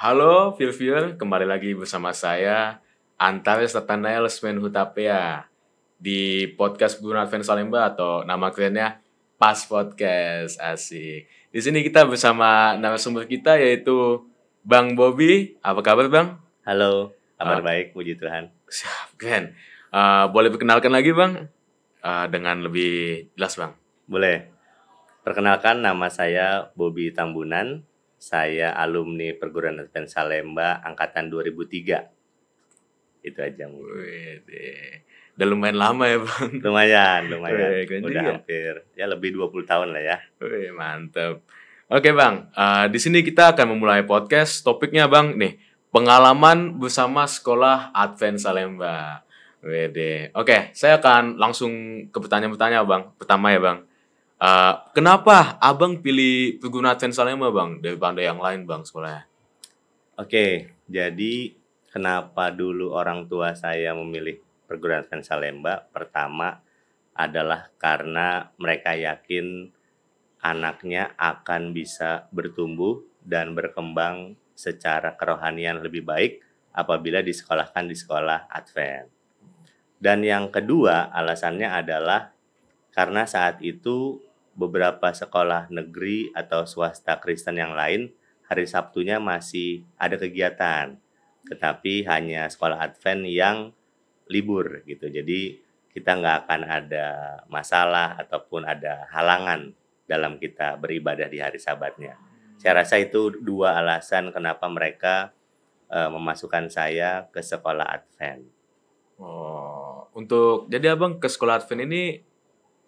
Halo Phil, kembali lagi bersama saya Antares Lesmen Hutapea di podcast Guru Advent Salemba atau nama kerennya Pas Podcast. Asik. Di sini kita bersama nama sumber kita yaitu Bang Bobby. Apa kabar Bang? Halo, kabar uh, baik, puji Tuhan. Siap, keren. Uh, boleh perkenalkan lagi Bang? Uh, dengan lebih jelas Bang. Boleh. Perkenalkan nama saya Bobby Tambunan. Saya alumni perguruan Advent Salemba angkatan 2003. Itu aja Udah lumayan lama ya Bang. Lumayan, lumayan. Wede, Udah hampir ya lebih 20 tahun lah ya. Wih, mantep. Oke Bang, uh, di sini kita akan memulai podcast. Topiknya Bang, nih pengalaman bersama sekolah Advent Salemba. Wede. Oke, saya akan langsung ke pertanyaan-pertanyaan Bang. Pertama ya Bang. Uh, kenapa abang pilih pengguna Advanced Lema bang daripada yang lain bang sekolahnya? Oke, jadi kenapa dulu orang tua saya memilih perguruan Advanced Salemba? Pertama adalah karena mereka yakin anaknya akan bisa bertumbuh dan berkembang secara kerohanian lebih baik apabila disekolahkan di sekolah Advent. Dan yang kedua alasannya adalah karena saat itu beberapa sekolah negeri atau swasta Kristen yang lain hari Sabtunya masih ada kegiatan, tetapi hanya sekolah Advent yang libur gitu. Jadi kita nggak akan ada masalah ataupun ada halangan dalam kita beribadah di hari Sabatnya. Saya rasa itu dua alasan kenapa mereka uh, memasukkan saya ke sekolah Advent. Oh, untuk jadi abang ke sekolah Advent ini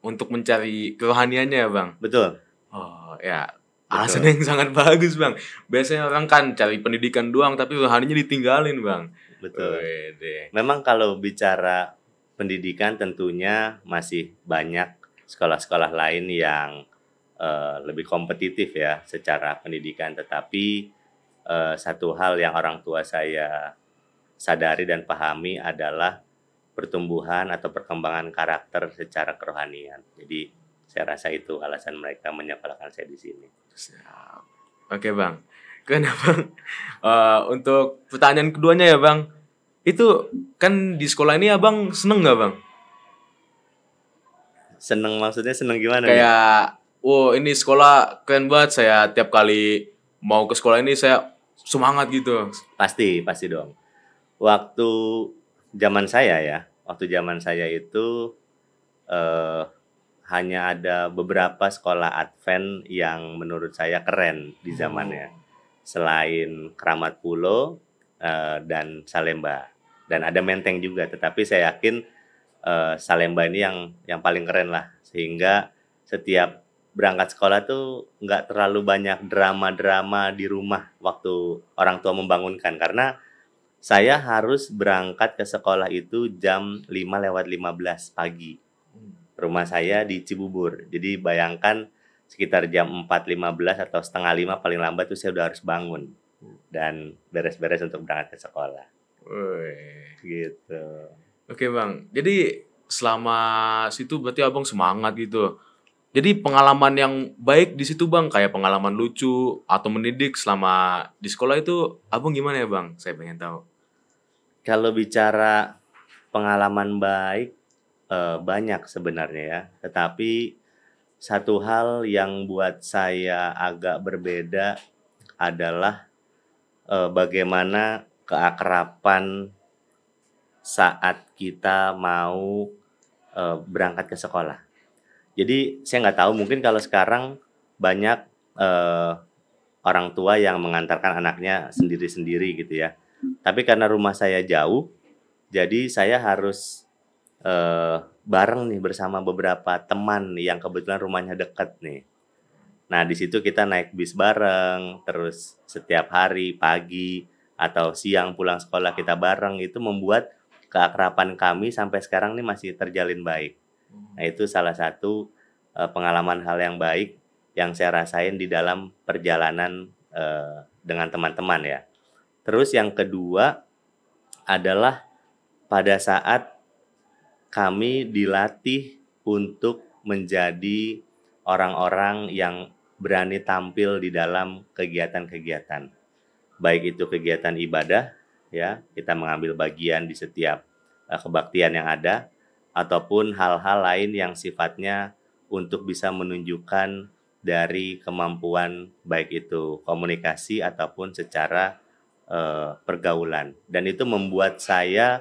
untuk mencari kerohaniannya bang betul oh ya alasan yang sangat bagus bang biasanya orang kan cari pendidikan doang tapi rohaninya ditinggalin bang betul Wede. memang kalau bicara pendidikan tentunya masih banyak sekolah-sekolah lain yang uh, lebih kompetitif ya secara pendidikan tetapi uh, satu hal yang orang tua saya sadari dan pahami adalah pertumbuhan atau perkembangan karakter secara kerohanian. Jadi saya rasa itu alasan mereka menyekolahkan saya di sini. Oke bang, karena uh, untuk pertanyaan keduanya ya bang, itu kan di sekolah ini abang seneng nggak bang? Seneng maksudnya seneng gimana? Kayak, nih? wow ini sekolah keren banget. Saya tiap kali mau ke sekolah ini saya semangat gitu. Pasti, pasti dong. Waktu zaman saya ya, waktu zaman saya itu eh, hanya ada beberapa sekolah Advent yang menurut saya keren di hmm. zamannya. Hmm. Selain Keramat Pulo eh, dan Salemba dan ada Menteng juga, tetapi saya yakin eh, Salemba ini yang yang paling keren lah sehingga setiap berangkat sekolah tuh nggak terlalu banyak drama-drama di rumah waktu orang tua membangunkan karena saya harus berangkat ke sekolah itu jam 5 lewat 15 pagi. Hmm. Rumah saya di Cibubur. Jadi bayangkan sekitar jam 4.15 atau setengah 5 paling lambat itu saya udah harus bangun. Hmm. Dan beres-beres untuk berangkat ke sekolah. Wih. Gitu. Oke bang, jadi selama situ berarti abang semangat gitu. Jadi pengalaman yang baik di situ bang, kayak pengalaman lucu atau mendidik selama di sekolah itu abang gimana ya bang? Saya pengen tahu. Kalau bicara pengalaman baik eh, banyak sebenarnya ya, tetapi satu hal yang buat saya agak berbeda adalah eh, bagaimana keakrapan saat kita mau eh, berangkat ke sekolah. Jadi saya nggak tahu mungkin kalau sekarang banyak orang tua yang mengantarkan anaknya sendiri-sendiri gitu ya. Tapi karena rumah saya jauh, jadi saya harus uh, bareng nih bersama beberapa teman yang kebetulan rumahnya dekat nih. Nah, di situ kita naik bis bareng, terus setiap hari pagi atau siang pulang sekolah kita bareng itu membuat keakraban kami sampai sekarang ini masih terjalin baik. Nah, itu salah satu uh, pengalaman hal yang baik yang saya rasain di dalam perjalanan uh, dengan teman-teman ya. Terus yang kedua adalah pada saat kami dilatih untuk menjadi orang-orang yang berani tampil di dalam kegiatan-kegiatan. Baik itu kegiatan ibadah ya, kita mengambil bagian di setiap eh, kebaktian yang ada ataupun hal-hal lain yang sifatnya untuk bisa menunjukkan dari kemampuan baik itu komunikasi ataupun secara uh, pergaulan dan itu membuat saya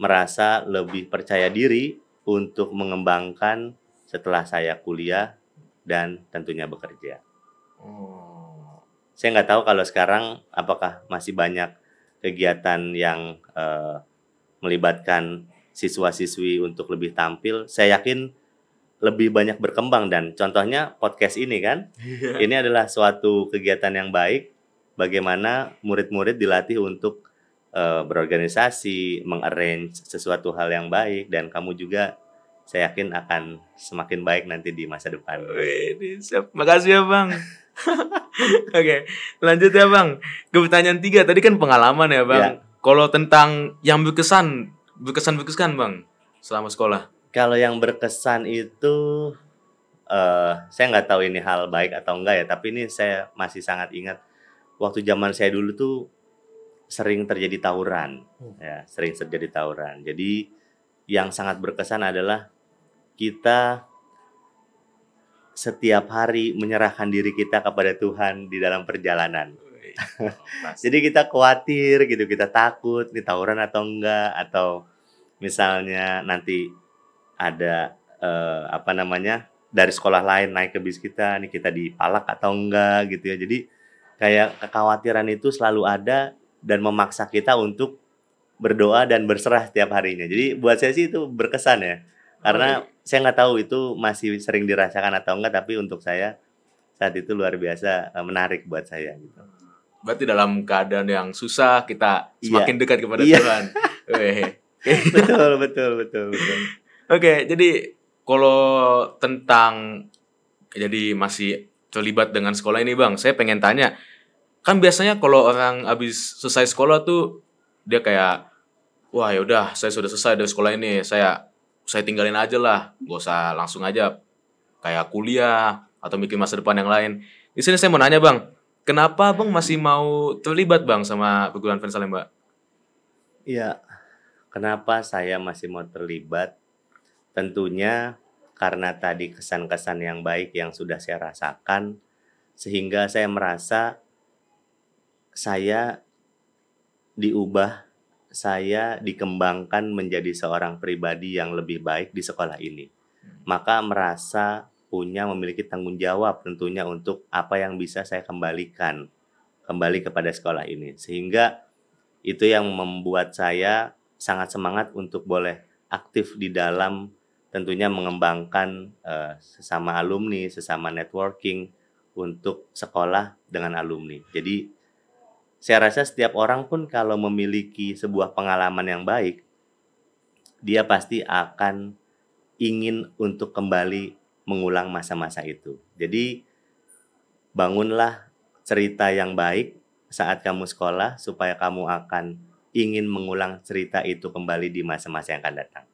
merasa lebih percaya diri untuk mengembangkan setelah saya kuliah dan tentunya bekerja. Hmm. Saya nggak tahu kalau sekarang apakah masih banyak kegiatan yang uh, melibatkan siswa-siswi untuk lebih tampil. Saya yakin lebih banyak berkembang dan contohnya podcast ini kan. Iya. Ini adalah suatu kegiatan yang baik bagaimana murid-murid dilatih untuk uh, berorganisasi, mengarrange sesuatu hal yang baik dan kamu juga saya yakin akan semakin baik nanti di masa depan. Wih, siap. Makasih ya bang. Oke, okay, lanjut ya bang. Ke pertanyaan tiga tadi kan pengalaman ya bang. Ya. Kalau tentang yang berkesan, berkesan berkesan bang selama sekolah. Kalau yang berkesan itu, uh, saya nggak tahu ini hal baik atau enggak ya. Tapi ini saya masih sangat ingat waktu zaman saya dulu tuh sering terjadi tawuran, hmm. ya sering terjadi tawuran. Jadi yang sangat berkesan adalah kita setiap hari menyerahkan diri kita kepada Tuhan di dalam perjalanan. Jadi kita khawatir gitu, kita takut nih tawuran atau enggak atau misalnya nanti ada eh, apa namanya dari sekolah lain naik ke bis kita nih kita dipalak atau enggak gitu ya. Jadi kayak kekhawatiran itu selalu ada dan memaksa kita untuk berdoa dan berserah setiap harinya. Jadi buat saya sih itu berkesan ya. Karena oh, saya nggak tahu itu masih sering dirasakan atau enggak, tapi untuk saya saat itu luar biasa eh, menarik buat saya gitu. Berarti dalam keadaan yang susah kita iya. semakin iya. dekat kepada iya. Tuhan. betul, betul, betul, betul. Oke, okay, jadi kalau tentang jadi masih terlibat dengan sekolah ini bang saya pengen tanya kan biasanya kalau orang habis selesai sekolah tuh dia kayak wah ya udah saya sudah selesai dari sekolah ini saya saya tinggalin aja lah gak usah langsung aja kayak kuliah atau mikir masa depan yang lain di sini saya mau nanya bang kenapa bang masih mau terlibat bang sama perguruan fans mbak Iya kenapa saya masih mau terlibat tentunya karena tadi kesan-kesan yang baik yang sudah saya rasakan sehingga saya merasa saya diubah, saya dikembangkan menjadi seorang pribadi yang lebih baik di sekolah ini. Hmm. Maka merasa punya memiliki tanggung jawab tentunya untuk apa yang bisa saya kembalikan kembali kepada sekolah ini. Sehingga itu yang membuat saya sangat semangat untuk boleh aktif di dalam tentunya mengembangkan uh, sesama alumni, sesama networking untuk sekolah dengan alumni. Jadi saya rasa setiap orang pun kalau memiliki sebuah pengalaman yang baik, dia pasti akan ingin untuk kembali mengulang masa-masa itu. Jadi bangunlah cerita yang baik saat kamu sekolah supaya kamu akan ingin mengulang cerita itu kembali di masa-masa yang akan datang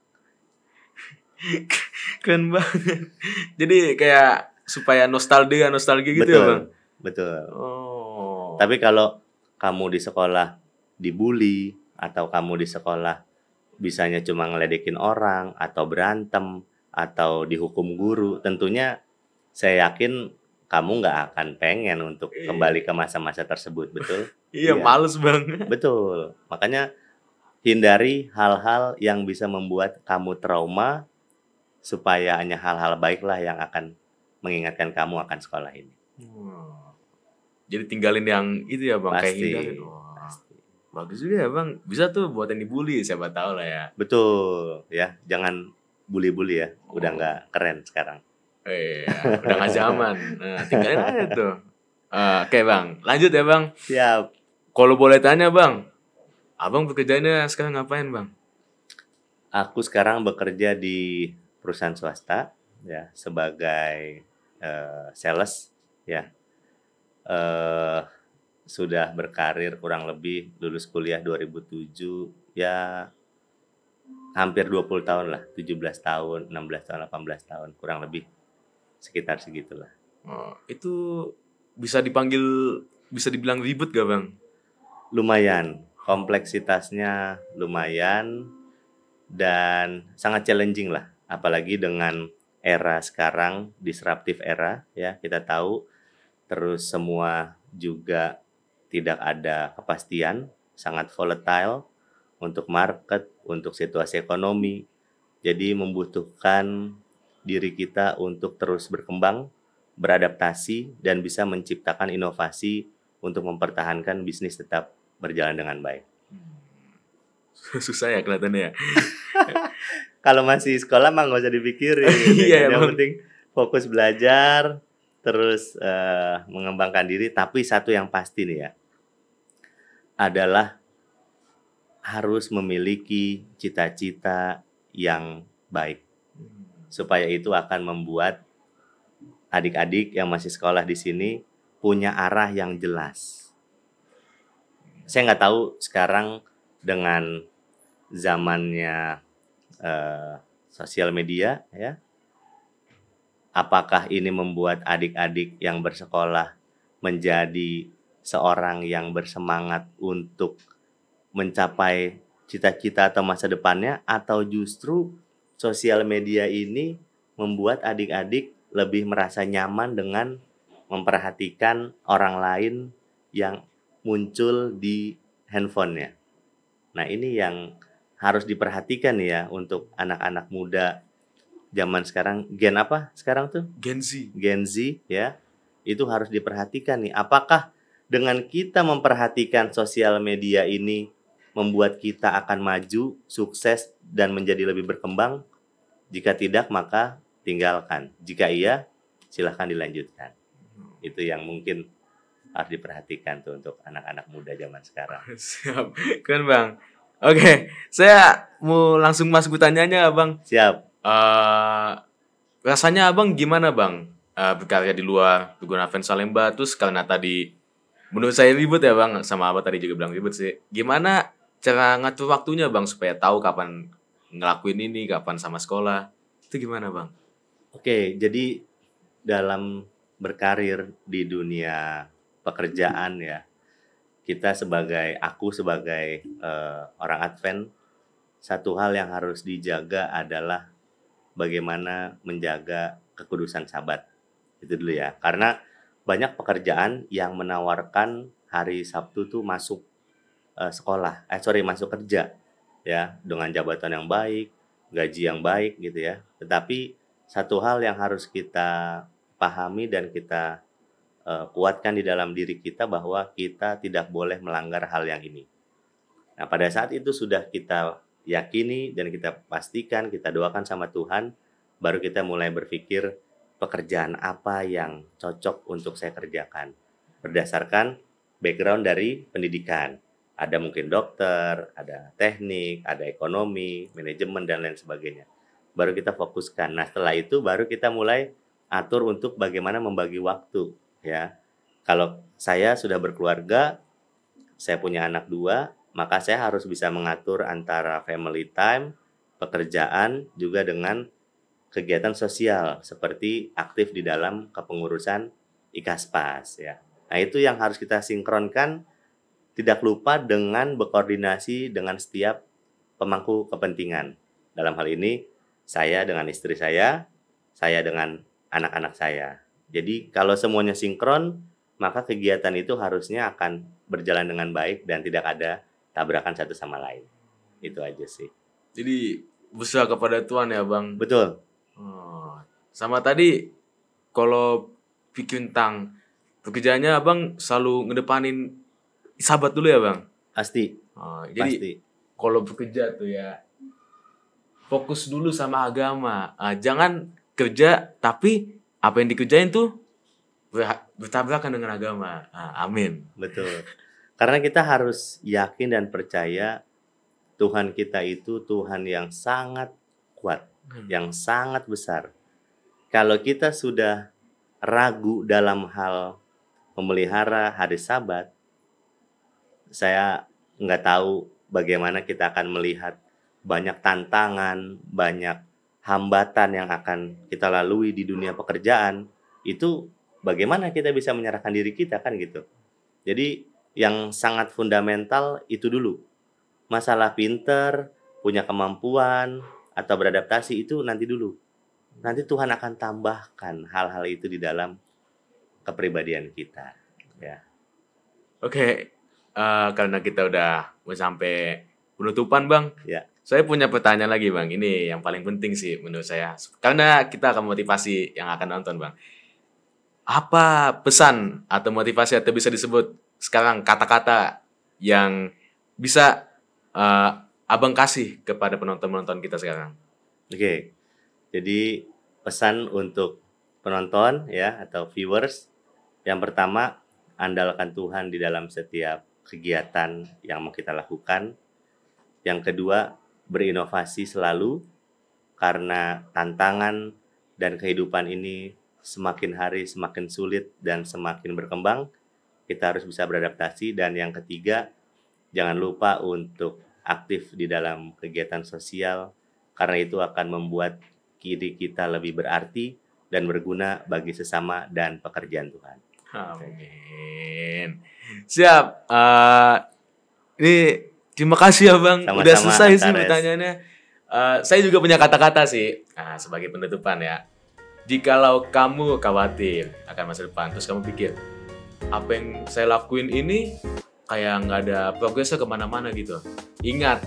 keren banget jadi kayak supaya nostalgia nostalgia gitu ya, betul, ya bang betul oh. tapi kalau kamu di sekolah dibully atau kamu di sekolah bisanya cuma ngeledekin orang atau berantem atau dihukum guru tentunya saya yakin kamu nggak akan pengen untuk iya. kembali ke masa-masa tersebut betul iya, iya males banget betul makanya hindari hal-hal yang bisa membuat kamu trauma supaya hanya hal-hal baiklah yang akan mengingatkan kamu akan sekolah ini. Wow. Jadi tinggalin yang itu ya bang, pasti, kayak hindarin. Gitu. Wow. Pasti. Bagus juga ya bang, bisa tuh buat yang dibully siapa tahu lah ya. Betul ya, jangan bully-bully ya, oh. udah nggak keren sekarang. Iya, udah nggak zaman. Nah, tinggalin aja tuh. Uh, Oke okay, bang, lanjut ya bang. Siap. Kalau boleh tanya bang, abang bekerjanya sekarang ngapain bang? Aku sekarang bekerja di perusahaan swasta ya sebagai uh, sales ya uh, sudah berkarir kurang lebih lulus kuliah 2007 ya hampir 20 tahun lah 17 tahun 16 tahun 18 tahun kurang lebih sekitar segitulah oh, itu bisa dipanggil bisa dibilang ribet gak bang lumayan kompleksitasnya lumayan dan sangat challenging lah apalagi dengan era sekarang disruptif era ya kita tahu terus semua juga tidak ada kepastian sangat volatile untuk market untuk situasi ekonomi jadi membutuhkan diri kita untuk terus berkembang beradaptasi dan bisa menciptakan inovasi untuk mempertahankan bisnis tetap berjalan dengan baik hmm. susah ya kelihatannya ya. kalau masih sekolah mah nggak usah dipikirin. iya, yang penting fokus belajar, terus uh, mengembangkan diri. Tapi satu yang pasti nih ya, adalah harus memiliki cita-cita yang baik, supaya itu akan membuat adik-adik yang masih sekolah di sini punya arah yang jelas. Saya nggak tahu sekarang dengan zamannya uh, sosial media ya. Apakah ini membuat adik-adik yang bersekolah menjadi seorang yang bersemangat untuk mencapai cita-cita atau masa depannya atau justru sosial media ini membuat adik-adik lebih merasa nyaman dengan memperhatikan orang lain yang muncul di handphonenya. Nah ini yang harus diperhatikan ya untuk anak-anak muda zaman sekarang gen apa sekarang tuh Gen Z Gen Z ya itu harus diperhatikan nih apakah dengan kita memperhatikan sosial media ini membuat kita akan maju sukses dan menjadi lebih berkembang jika tidak maka tinggalkan jika iya silahkan dilanjutkan hmm. itu yang mungkin harus diperhatikan tuh untuk anak-anak muda zaman sekarang siap kan bang Oke, saya mau langsung masuk tanyanya, Bang. Siap. Uh, rasanya Abang gimana, Bang? Uh, berkarya di luar Tugun Aven Salemba terus karena tadi menurut saya ribut ya, Bang, sama apa tadi juga bilang ribut sih. Gimana cara ngatur waktunya, Bang, supaya tahu kapan ngelakuin ini, kapan sama sekolah? Itu gimana, Bang? Oke, jadi dalam berkarir di dunia pekerjaan ya, kita sebagai aku sebagai uh, orang Advent satu hal yang harus dijaga adalah bagaimana menjaga kekudusan Sabat itu dulu ya karena banyak pekerjaan yang menawarkan hari Sabtu tuh masuk uh, sekolah eh sorry masuk kerja ya dengan jabatan yang baik gaji yang baik gitu ya tetapi satu hal yang harus kita pahami dan kita uh, kuatkan di dalam diri kita bahwa kita tidak boleh melanggar hal yang ini. Nah, pada saat itu sudah kita yakini dan kita pastikan, kita doakan sama Tuhan, baru kita mulai berpikir pekerjaan apa yang cocok untuk saya kerjakan berdasarkan background dari pendidikan. Ada mungkin dokter, ada teknik, ada ekonomi, manajemen dan lain sebagainya. Baru kita fokuskan. Nah, setelah itu baru kita mulai atur untuk bagaimana membagi waktu ya kalau saya sudah berkeluarga saya punya anak dua maka saya harus bisa mengatur antara family time pekerjaan juga dengan kegiatan sosial seperti aktif di dalam kepengurusan IKASPAS ya nah itu yang harus kita sinkronkan tidak lupa dengan berkoordinasi dengan setiap pemangku kepentingan dalam hal ini saya dengan istri saya saya dengan anak-anak saya jadi kalau semuanya sinkron, maka kegiatan itu harusnya akan berjalan dengan baik dan tidak ada tabrakan satu sama lain. Itu aja sih. Jadi usaha kepada Tuhan ya bang. Betul. Oh, sama tadi kalau bikin tang pekerjaannya abang selalu ngedepanin sahabat dulu ya bang. Pasti. Oh, jadi Pasti. kalau bekerja tuh ya fokus dulu sama agama. Ah, jangan kerja tapi apa yang dikerjain tuh bertabrakan dengan agama. Nah, amin. Betul. Karena kita harus yakin dan percaya Tuhan kita itu Tuhan yang sangat kuat, hmm. yang sangat besar. Kalau kita sudah ragu dalam hal memelihara hari Sabat, saya nggak tahu bagaimana kita akan melihat banyak tantangan, banyak hambatan yang akan kita lalui di dunia pekerjaan itu bagaimana kita bisa menyerahkan diri kita kan gitu. Jadi yang sangat fundamental itu dulu. Masalah pinter, punya kemampuan atau beradaptasi itu nanti dulu. Nanti Tuhan akan tambahkan hal-hal itu di dalam kepribadian kita ya. Oke, okay. uh, eh, karena kita udah mau sampai penutupan, Bang. Ya. Saya punya pertanyaan lagi bang, ini yang paling penting sih menurut saya. Karena kita akan motivasi yang akan nonton bang. Apa pesan atau motivasi atau bisa disebut sekarang kata-kata yang bisa uh, abang kasih kepada penonton-penonton kita sekarang? Oke, okay. jadi pesan untuk penonton ya atau viewers, yang pertama andalkan Tuhan di dalam setiap kegiatan yang mau kita lakukan. Yang kedua, berinovasi selalu karena tantangan dan kehidupan ini semakin hari semakin sulit dan semakin berkembang. Kita harus bisa beradaptasi dan yang ketiga jangan lupa untuk aktif di dalam kegiatan sosial karena itu akan membuat kiri kita lebih berarti dan berguna bagi sesama dan pekerjaan Tuhan. Amin. Siap. Uh, ini Terima kasih ya Bang, Sama-sama, udah selesai Antares. sih pertanyaannya. Uh, saya juga punya kata-kata sih nah, sebagai penutupan ya. Jikalau kamu khawatir akan masa depan, terus kamu pikir apa yang saya lakuin ini kayak nggak ada progresnya kemana-mana gitu. Ingat,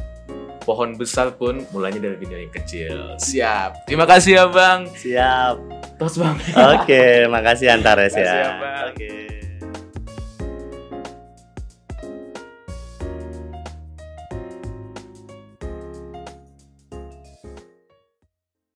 pohon besar pun mulainya dari video yang kecil. Siap. Terima kasih ya Bang. Siap. Terus Bang. Oke, okay, makasih Antares ya. makasih ya. ya Bang. Okay.